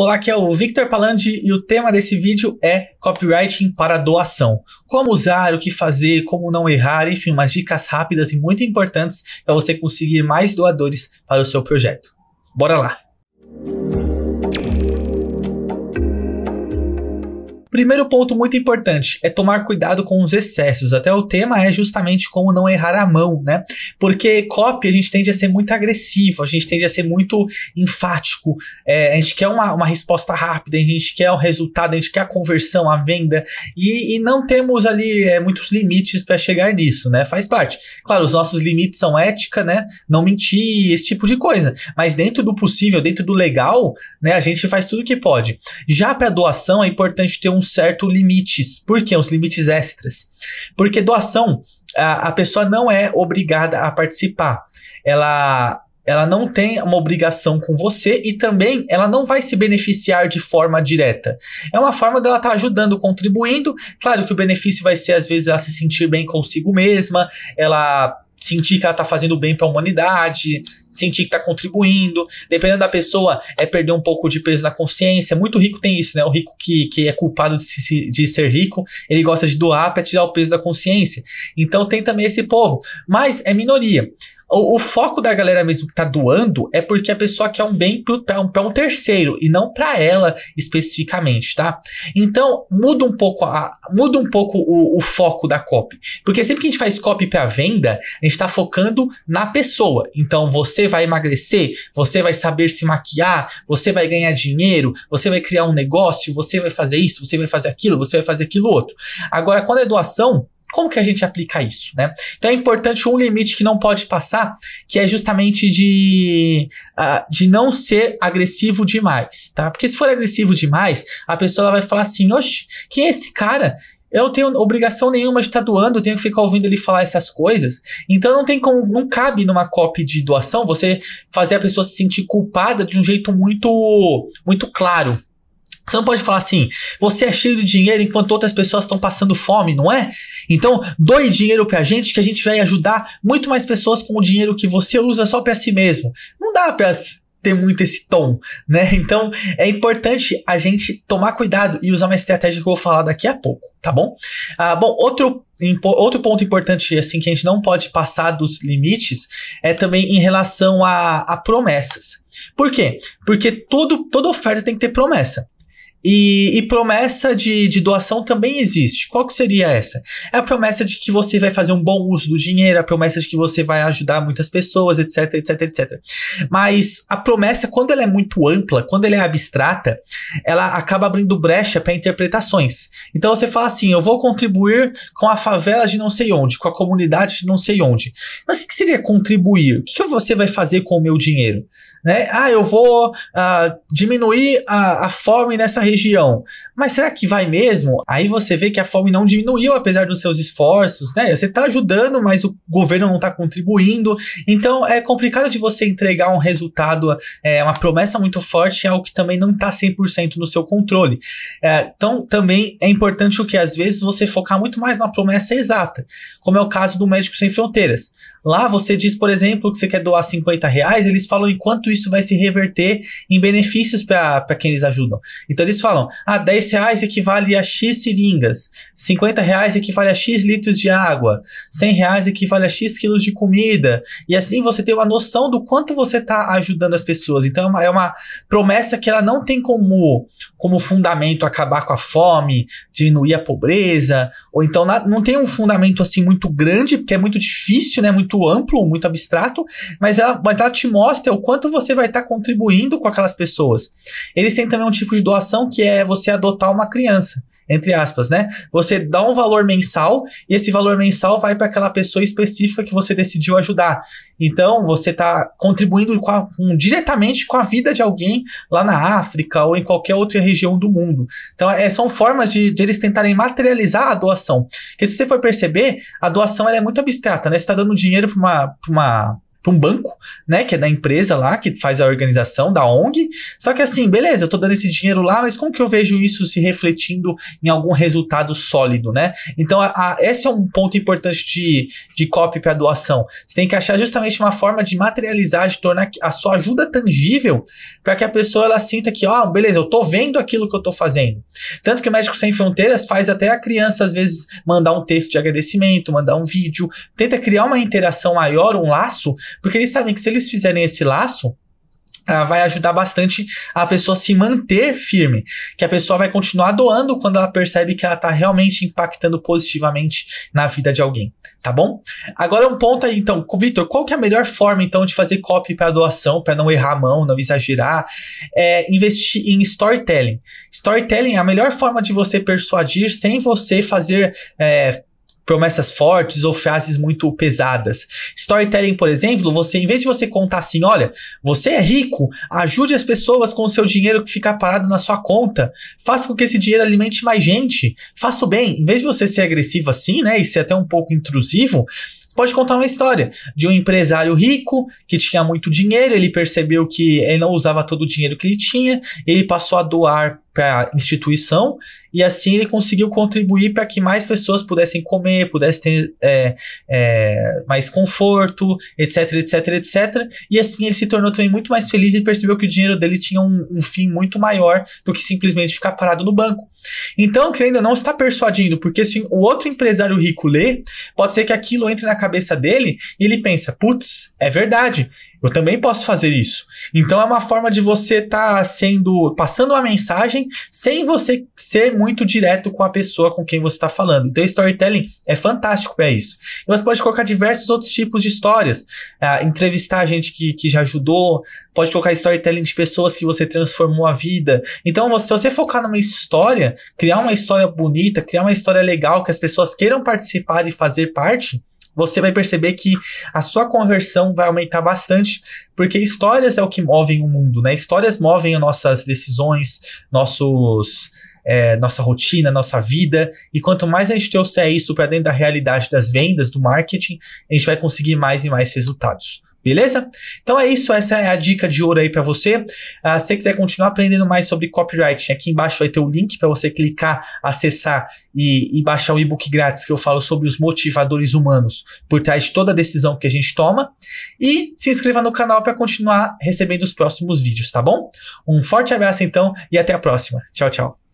Olá, aqui é o Victor Palandi e o tema desse vídeo é copywriting para doação. Como usar, o que fazer, como não errar, enfim, umas dicas rápidas e muito importantes para você conseguir mais doadores para o seu projeto. Bora lá! Primeiro ponto muito importante é tomar cuidado com os excessos. Até o tema é justamente como não errar a mão, né? Porque copy a gente tende a ser muito agressivo, a gente tende a ser muito enfático, é, a gente quer uma, uma resposta rápida, a gente quer o um resultado, a gente quer a conversão, a venda, e, e não temos ali é, muitos limites para chegar nisso, né? Faz parte. Claro, os nossos limites são ética, né? Não mentir, esse tipo de coisa. Mas dentro do possível, dentro do legal, né? A gente faz tudo que pode. Já para doação é importante ter um certo limites. Por que? Uns limites extras. Porque doação, a, a pessoa não é obrigada a participar. Ela ela não tem uma obrigação com você e também ela não vai se beneficiar de forma direta. É uma forma dela estar tá ajudando, contribuindo. Claro que o benefício vai ser, às vezes, ela se sentir bem consigo mesma, ela sentir que ela tá fazendo bem para a humanidade, sentir que tá contribuindo. Dependendo da pessoa, é perder um pouco de peso na consciência. Muito rico tem isso, né? O rico que, que é culpado de, de ser rico, ele gosta de doar para tirar o peso da consciência. Então tem também esse povo, mas é minoria. O, o, foco da galera mesmo que tá doando é porque a pessoa quer um bem para um, pra um terceiro e não para ela especificamente, tá? Então, muda um pouco, a, muda um pouco o, o foco da copy. Porque sempre que a gente faz copy para venda, a gente está focando na pessoa. Então, você vai emagrecer, você vai saber se maquiar, você vai ganhar dinheiro, você vai criar um negócio, você vai fazer isso, você vai fazer aquilo, você vai fazer aquilo outro. Agora, quando é doação, como que a gente aplica isso, né? Então é importante um limite que não pode passar, que é justamente de, uh, de não ser agressivo demais, tá? Porque se for agressivo demais, a pessoa vai falar assim, oxe, quem é esse cara? Eu não tenho obrigação nenhuma de estar tá doando, eu tenho que ficar ouvindo ele falar essas coisas. Então não tem como, não cabe numa cópia de doação você fazer a pessoa se sentir culpada de um jeito muito, muito claro, você não pode falar assim, você é cheio de dinheiro enquanto outras pessoas estão passando fome, não é? Então, doe dinheiro pra gente que a gente vai ajudar muito mais pessoas com o dinheiro que você usa só para si mesmo. Não dá pra ter muito esse tom, né? Então, é importante a gente tomar cuidado e usar uma estratégia que eu vou falar daqui a pouco, tá bom? Ah, bom, outro outro ponto importante, assim, que a gente não pode passar dos limites é também em relação a, a promessas. Por quê? Porque todo, toda oferta tem que ter promessa. E, e, promessa de, de, doação também existe. Qual que seria essa? É a promessa de que você vai fazer um bom uso do dinheiro, a promessa de que você vai ajudar muitas pessoas, etc, etc, etc. Mas a promessa, quando ela é muito ampla, quando ela é abstrata, ela acaba abrindo brecha para interpretações. Então você fala assim: eu vou contribuir com a favela de não sei onde, com a comunidade de não sei onde. Mas o que seria contribuir? O que você vai fazer com o meu dinheiro? né? Ah, eu vou ah, diminuir a, a fome nessa região. Mas será que vai mesmo? Aí você vê que a fome não diminuiu apesar dos seus esforços, né? Você está ajudando, mas o governo não está contribuindo. Então é complicado de você entregar um resultado, é, uma promessa muito forte, algo que também não está 100% no seu controle. É, então também é importante o que às vezes você focar muito mais na promessa exata, como é o caso do Médico Sem Fronteiras. Lá você diz, por exemplo, que você quer doar 50 reais, eles falam em quanto isso vai se reverter em benefícios para quem eles ajudam. Então eles falam, ah, 10 10 reais equivale a X seringas, 50 reais equivale a X litros de água, 100 reais equivale a X quilos de comida. E assim você tem uma noção do quanto você está ajudando as pessoas. Então é uma, é uma, promessa que ela não tem como, como fundamento acabar com a fome, diminuir a pobreza, ou então na, não tem um fundamento assim muito grande, porque é muito difícil, né? muito amplo, muito abstrato, mas ela, mas ela te mostra o quanto você vai estar tá contribuindo com aquelas pessoas. Eles têm também um tipo de doação que é você adotar adotar uma criança. Entre aspas, né? Você dá um valor mensal e esse valor mensal vai para aquela pessoa específica que você decidiu ajudar. Então, você está contribuindo com a, um, diretamente com a vida de alguém lá na África ou em qualquer outra região do mundo. Então, é, são formas de, de, eles tentarem materializar a doação. Porque se você for perceber, a doação é muito abstrata, né? Você está dando dinheiro para uma, uma para um banco, né? Que é da empresa lá, que faz a organização da ONG. Só que assim, beleza, eu tô dando esse dinheiro lá, mas como que eu vejo isso se refletindo em algum resultado sólido, né? Então, a, a, esse é um ponto importante de, de copy para doação. Você tem que achar justamente uma forma de materializar, de tornar a sua ajuda tangível para que a pessoa ela sinta que, ó, oh, beleza, eu tô vendo aquilo que eu tô fazendo. Tanto que o Médico Sem Fronteiras faz até a criança, às vezes, mandar um texto de agradecimento, mandar um vídeo, tenta criar uma interação maior, um laço porque eles sabem que se eles fizerem esse laço, ah, vai ajudar bastante a pessoa se manter firme, que a pessoa vai continuar doando quando ela percebe que ela está realmente impactando positivamente na vida de alguém, tá bom? Agora um ponto aí, então, Vitor, qual que é a melhor forma então de fazer copy para doação, para não errar a mão, não exagerar? É investir em storytelling. Storytelling é a melhor forma de você persuadir sem você fazer é, promessas fortes ou frases muito pesadas. Storytelling, por exemplo, você em vez de você contar assim, olha, você é rico, ajude as pessoas com o seu dinheiro que ficar parado na sua conta, faça com que esse dinheiro alimente mais gente, faça o bem. Em vez de você ser agressivo assim, né, e ser até um pouco intrusivo, pode contar uma história de um empresário rico que tinha muito dinheiro, ele percebeu que ele não usava todo o dinheiro que ele tinha, ele passou a doar para a instituição e assim ele conseguiu contribuir para que mais pessoas pudessem comer, pudessem ter é, é, mais conforto, etc, etc, etc. E assim ele se tornou também muito mais feliz e percebeu que o dinheiro dele tinha um, um fim muito maior do que simplesmente ficar parado no banco. Então, querendo ou não, está persuadindo, porque se o outro empresário rico lê, pode ser que aquilo entre na cabeça dele e ele pensa, putz, é verdade, eu também posso fazer isso. Então é uma forma de você estar tá sendo, passando uma mensagem sem você ser muito direto com a pessoa com quem você está falando. Então, storytelling é fantástico para isso. E você pode colocar diversos outros tipos de histórias. Ah, entrevistar gente que, que já ajudou, pode colocar storytelling de pessoas que você transformou a vida. Então, se você focar numa história, criar uma história bonita, criar uma história legal que as pessoas queiram participar e fazer parte, você vai perceber que a sua conversão vai aumentar bastante, porque histórias é o que movem o mundo, né? Histórias movem nossas decisões, nossos é, nossa rotina, nossa vida. E quanto mais a gente trouxer isso para dentro da realidade das vendas, do marketing, a gente vai conseguir mais e mais resultados. Beleza? Então é isso, essa é a dica de ouro aí para você. Ah, se você quiser continuar aprendendo mais sobre copywriting, aqui embaixo vai ter o link para você clicar, acessar e, e baixar o e-book grátis que eu falo sobre os motivadores humanos por trás de toda decisão que a gente toma. E se inscreva no canal para continuar recebendo os próximos vídeos, tá bom? Um forte abraço então e até a próxima. Tchau, tchau.